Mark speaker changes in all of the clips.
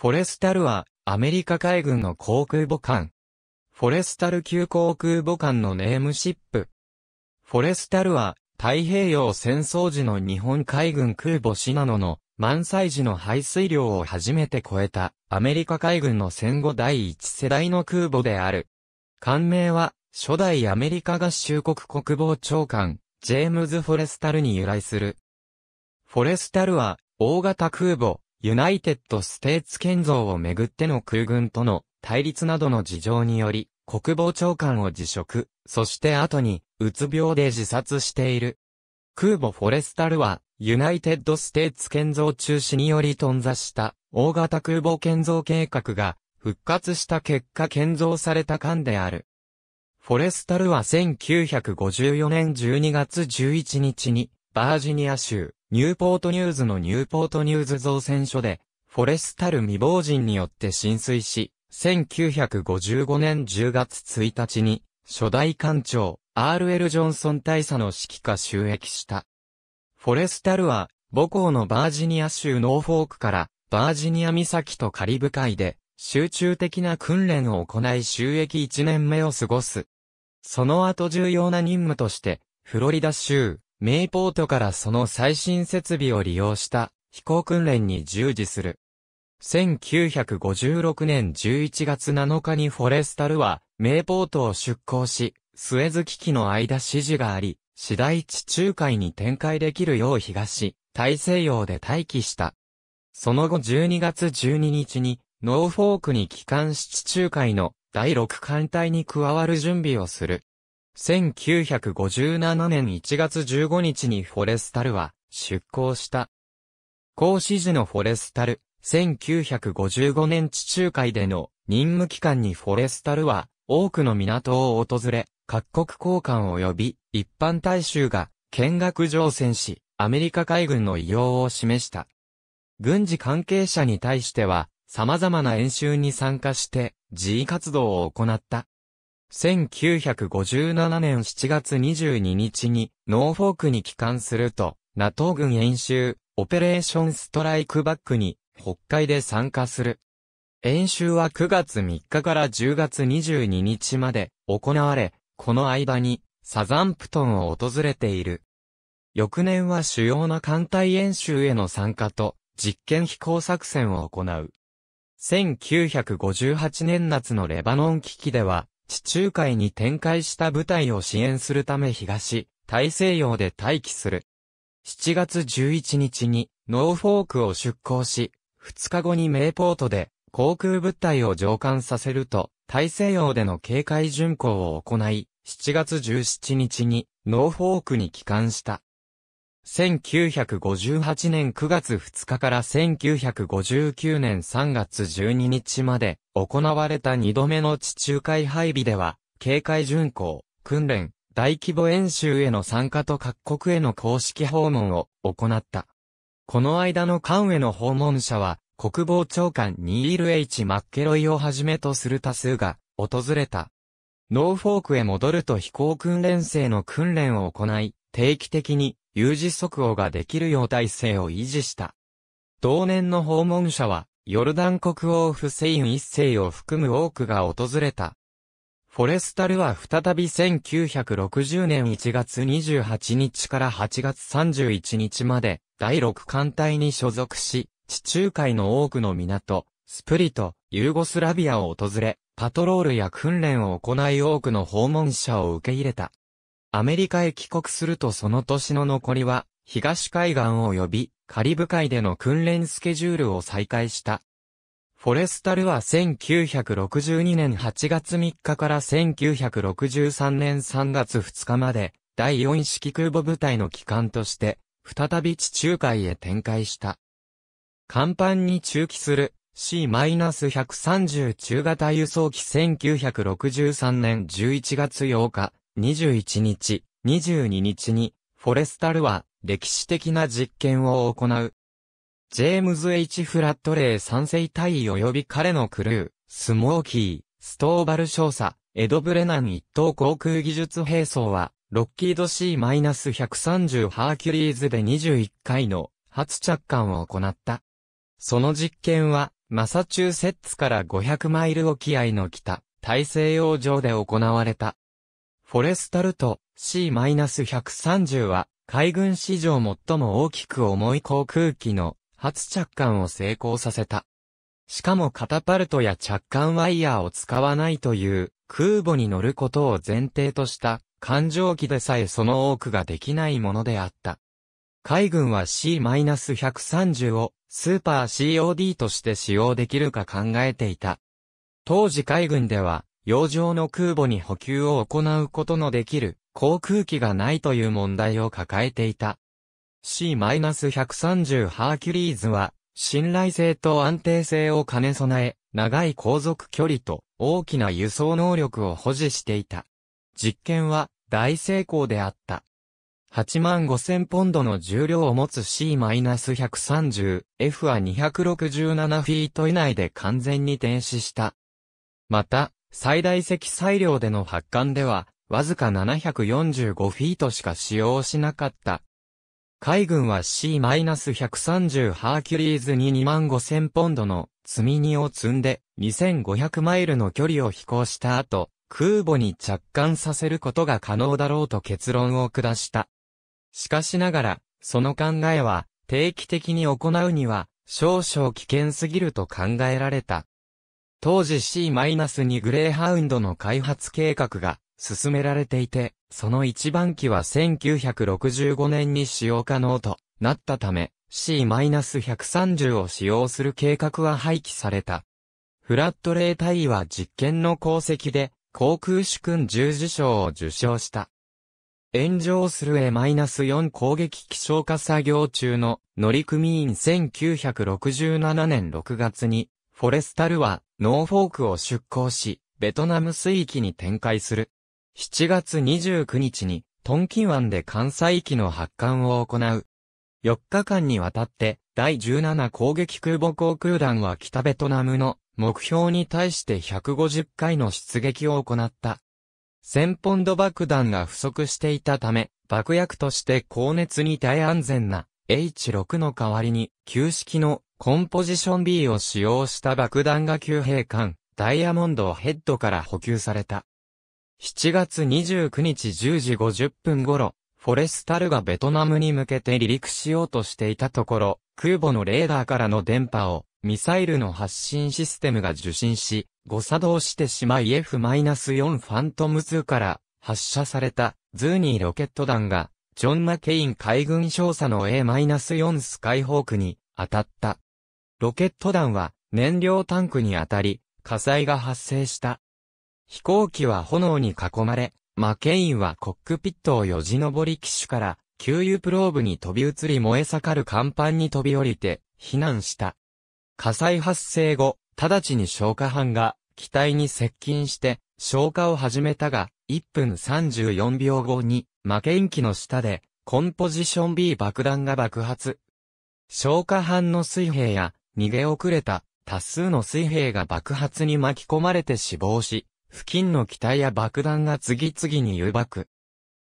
Speaker 1: フォレスタルは、アメリカ海軍の航空母艦。フォレスタル級航空母艦のネームシップ。フォレスタルは、太平洋戦争時の日本海軍空母シナノの満載時の排水量を初めて超えたアメリカ海軍の戦後第一世代の空母である。艦名は初代アメリカ合衆国国防長官ジェームズ・フォレスタルに由来する。フォレスタルは大型空母ユナイテッド・ステーツ建造をめぐっての空軍との対立などの事情により、国防長官を辞職、そして後に、うつ病で自殺している。空母フォレスタルは、ユナイテッド・ステーツ建造中止により頓挫した大型空母建造計画が復活した結果建造された艦である。フォレスタルは1954年12月11日にバージニア州ニューポートニューズのニューポートニューズ造船所で、フォレスタル未亡人によって浸水し、1955年10月1日に、初代艦長、R.L. ジョンソン大佐の指揮下収益した。フォレスタルは、母校のバージニア州ノーフォークから、バージニア岬とカリブ海で、集中的な訓練を行い収益1年目を過ごす。その後重要な任務として、フロリダ州、メイポートからその最新設備を利用した飛行訓練に従事する。1956年11月7日にフォレスタルは、メイポートを出港し、スエズ危機の間指示があり、次第地中海に展開できるよう東、大西洋で待機した。その後12月12日に、ノーフォークに帰還し地中海の第6艦隊に加わる準備をする。1957年1月15日にフォレスタルは出港した。講師時のフォレスタル、1955年地中海での任務期間にフォレスタルは多くの港を訪れ、各国交換及び一般大衆が見学乗船し、アメリカ海軍の異様を示した。軍事関係者に対しては、様々な演習に参加して、自衛活動を行った。1957年7月22日に、ノーフォークに帰還すると、NATO 軍演習、オペレーションストライクバックに、北海で参加する。演習は9月3日から10月22日まで行われ、この間に、サザンプトンを訪れている。翌年は主要な艦隊演習への参加と、実験飛行作戦を行う。1958年夏のレバノン危機では、地中海に展開した部隊を支援するため東、大西洋で待機する。7月11日にノーフォークを出港し、2日後にメイポートで航空物体を上艦させると、大西洋での警戒巡航を行い、7月17日にノーフォークに帰還した。1958年9月2日から1959年3月12日まで行われた2度目の地中海配備では、警戒巡航、訓練、大規模演習への参加と各国への公式訪問を行った。この間の艦への訪問者は、国防長官ニール・ H・ マッケロイをはじめとする多数が訪れた。ノーフォークへ戻ると飛行訓練生の訓練を行い、定期的に有事即応ができるよう体制を維持した。同年の訪問者は、ヨルダン国王フセイン一世を含む多くが訪れた。フォレスタルは再び1960年1月28日から8月31日まで第6艦隊に所属し、地中海の多くの港、スプリト、ユーゴスラビアを訪れ、パトロールや訓練を行い多くの訪問者を受け入れた。アメリカへ帰国するとその年の残りは、東海岸及びカリブ海での訓練スケジュールを再開した。フォレスタルは1962年8月3日から1963年3月2日まで、第4式空母部隊の機関として、再び地中海へ展開した。甲板に中期する C-130 中型輸送機1963年11月8日、21日、22日に、フォレスタルは歴史的な実験を行う。ジェームズ・ H・ フラットレー三世隊及び彼のクルー、スモーキー、ストーバル少佐、エド・ブレナン一等航空技術兵装は、ロッキード C-130 ハーキュリーズで21回の初着艦を行った。その実験は、マサチューセッツから500マイル沖合の北、大西洋上で行われた。フォレスタルト C-130 は、海軍史上最も大きく重い航空機の初着艦を成功させた。しかもカタパルトや着艦ワイヤーを使わないという空母に乗ることを前提とした艦上機でさえその多くができないものであった。海軍は C-130 をスーパー COD として使用できるか考えていた。当時海軍では洋上の空母に補給を行うことのできる航空機がないという問題を抱えていた。C-130 ハーキュリーズは、信頼性と安定性を兼ね備え、長い航続距離と大きな輸送能力を保持していた。実験は大成功であった。8万5000ポンドの重量を持つ C-130F は267フィート以内で完全に停止した。また、最大積載量での発艦では、わずか745フィートしか使用しなかった。海軍は C-130 ハーキュリーズに25000ポンドの積み荷を積んで2500マイルの距離を飛行した後、空母に着艦させることが可能だろうと結論を下した。しかしながら、その考えは定期的に行うには少々危険すぎると考えられた。当時 C-2 グレーハウンドの開発計画が進められていて、その一番機は1965年に使用可能となったため、C-130 を使用する計画は廃棄された。フラットレーイは実験の功績で、航空主君十字章を受賞した。炎上する A-4 攻撃気象化作業中の乗組員1967年6月に、フォレスタルはノーフォークを出港し、ベトナム水域に展開する。7月29日に、トンキン湾で関西域の発艦を行う。4日間にわたって、第17攻撃空母航空団は北ベトナムの目標に対して150回の出撃を行った。1000ポンド爆弾が不足していたため、爆薬として高熱に耐え安全な H6 の代わりに旧式のコンポジション B を使用した爆弾が旧兵艦、ダイヤモンドヘッドから補給された。7月29日10時50分頃、フォレスタルがベトナムに向けて離陸しようとしていたところ、空母のレーダーからの電波を、ミサイルの発信システムが受信し、誤作動してしまい F-4 ファントム2から発射されたズーニーロケット弾が、ジョン・マケイン海軍少佐の A-4 スカイホークに当たった。ロケット弾は燃料タンクに当たり、火災が発生した。飛行機は炎に囲まれ、マケインはコックピットをよじ登り機種から給油プローブに飛び移り燃え盛る甲板に飛び降りて避難した。火災発生後、直ちに消火班が機体に接近して消火を始めたが、1分34秒後にマケイン機の下でコンポジション B 爆弾が爆発。消火班の水平や逃げ遅れた多数の水兵が爆発に巻き込まれて死亡し、付近の機体や爆弾が次々に誘爆。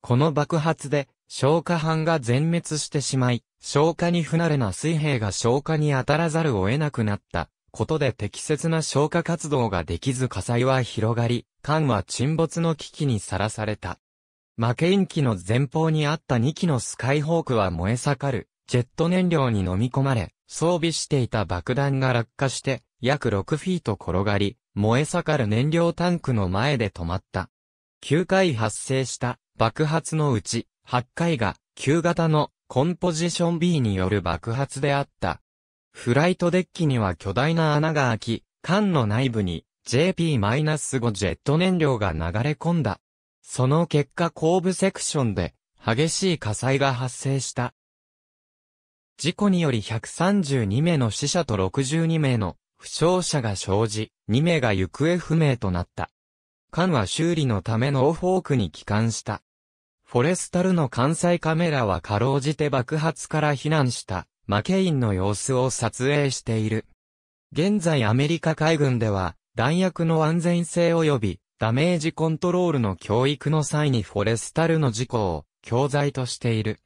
Speaker 1: この爆発で消火班が全滅してしまい、消火に不慣れな水兵が消火に当たらざるを得なくなったことで適切な消火活動ができず火災は広がり、艦は沈没の危機にさらされた。負けイン機の前方にあった2機のスカイホークは燃え盛る、ジェット燃料に飲み込まれ、装備していた爆弾が落下して、約6フィート転がり、燃え盛る燃料タンクの前で止まった。9回発生した爆発のうち、8回が旧型のコンポジション B による爆発であった。フライトデッキには巨大な穴が開き、缶の内部に JP-5 ジェット燃料が流れ込んだ。その結果後部セクションで激しい火災が発生した。事故により132名の死者と62名の負傷者が生じ、2名が行方不明となった。艦は修理のためノーフォークに帰還した。フォレスタルの艦載カメラはかろうじて爆発から避難したマケインの様子を撮影している。現在アメリカ海軍では弾薬の安全性及びダメージコントロールの教育の際にフォレスタルの事故を教材としている。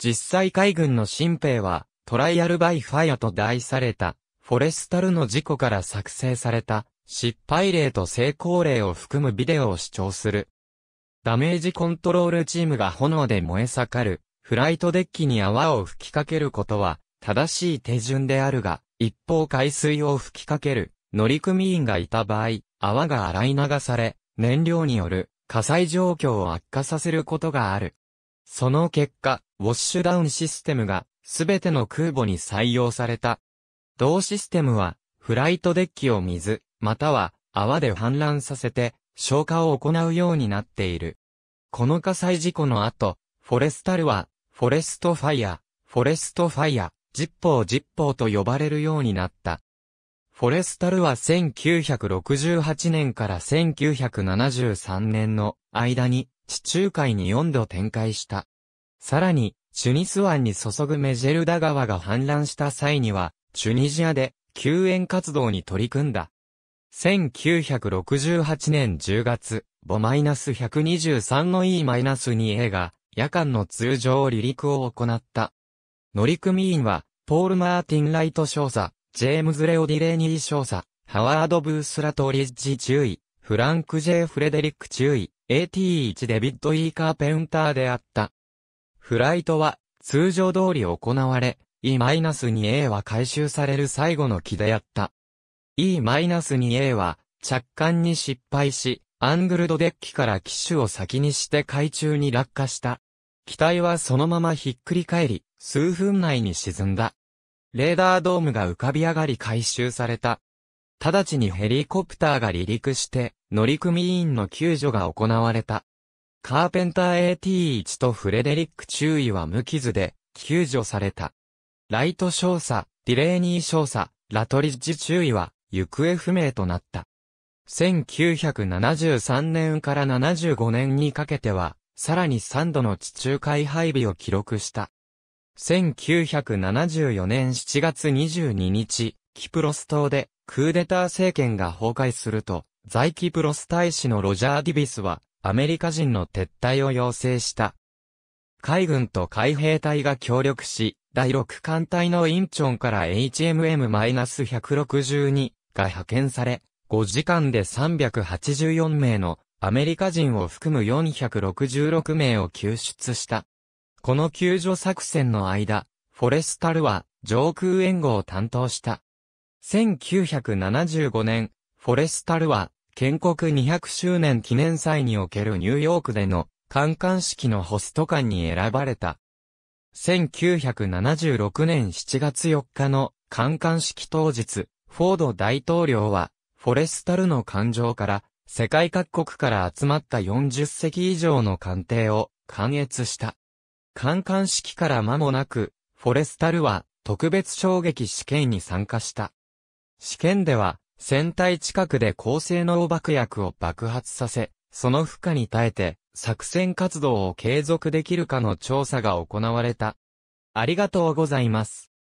Speaker 1: 実際海軍の新兵は、トライアルバイファイアと題された、フォレスタルの事故から作成された、失敗例と成功例を含むビデオを視聴する。ダメージコントロールチームが炎で燃え盛る、フライトデッキに泡を吹きかけることは、正しい手順であるが、一方海水を吹きかける、乗組員がいた場合、泡が洗い流され、燃料による火災状況を悪化させることがある。その結果、ウォッシュダウンシステムが、すべての空母に採用された。同システムは、フライトデッキを水、または泡で氾濫させて、消火を行うようになっている。この火災事故の後、フォレスタルは、フォレストファイア、フォレストファイア、ジッポージッポーと呼ばれるようになった。フォレスタルは1968年から1973年の間に地中海に4度展開した。さらに、チュニス湾に注ぐメジェルダ川が氾濫した際には、チュニジアで救援活動に取り組んだ。1968年10月、5-123の E-2A が夜間の通常離陸を行った。乗組員は、ポール・マーティン・ライト少佐、ジェームズ・レオ・ディレーニー少佐、ハワード・ブースラ・トリッジ注意、フランク・ジェイ・フレデリック注意、AT1 デビッド・ E・ カーペンターであった。フライトは通常通り行われ、E-2A は回収される最後の機であった。E-2A は着艦に失敗し、アングルドデッキから機種を先にして海中に落下した。機体はそのままひっくり返り、数分内に沈んだ。レーダードームが浮かび上がり回収された。直ちにヘリコプターが離陸して、乗組員の救助が行われた。カーペンター AT1 とフレデリック中尉は無傷で救助された。ライト少佐、ディレーニー少佐、ラトリッジ中尉は行方不明となった。1973年から75年にかけては、さらに3度の地中海配備を記録した。1974年7月22日、キプロス島でクーデター政権が崩壊すると、在キプロス大使のロジャー・ディビスは、アメリカ人の撤退を要請した。海軍と海兵隊が協力し、第6艦隊のインチョンから HMM-162 が派遣され、5時間で384名のアメリカ人を含む466名を救出した。この救助作戦の間、フォレスタルは上空援護を担当した。1975年、フォレスタルは建国200周年記念祭におけるニューヨークでの観艦式のホスト館に選ばれた。1976年7月4日の観艦式当日、フォード大統領は、フォレスタルの艦上から、世界各国から集まった40隻以上の艦艇を観閲した。観艦式から間もなく、フォレスタルは特別衝撃試験に参加した。試験では、船体近くで高性能爆薬を爆発させ、その負荷に耐えて、作戦活動を継続できるかの調査が行われた。ありがとうございます。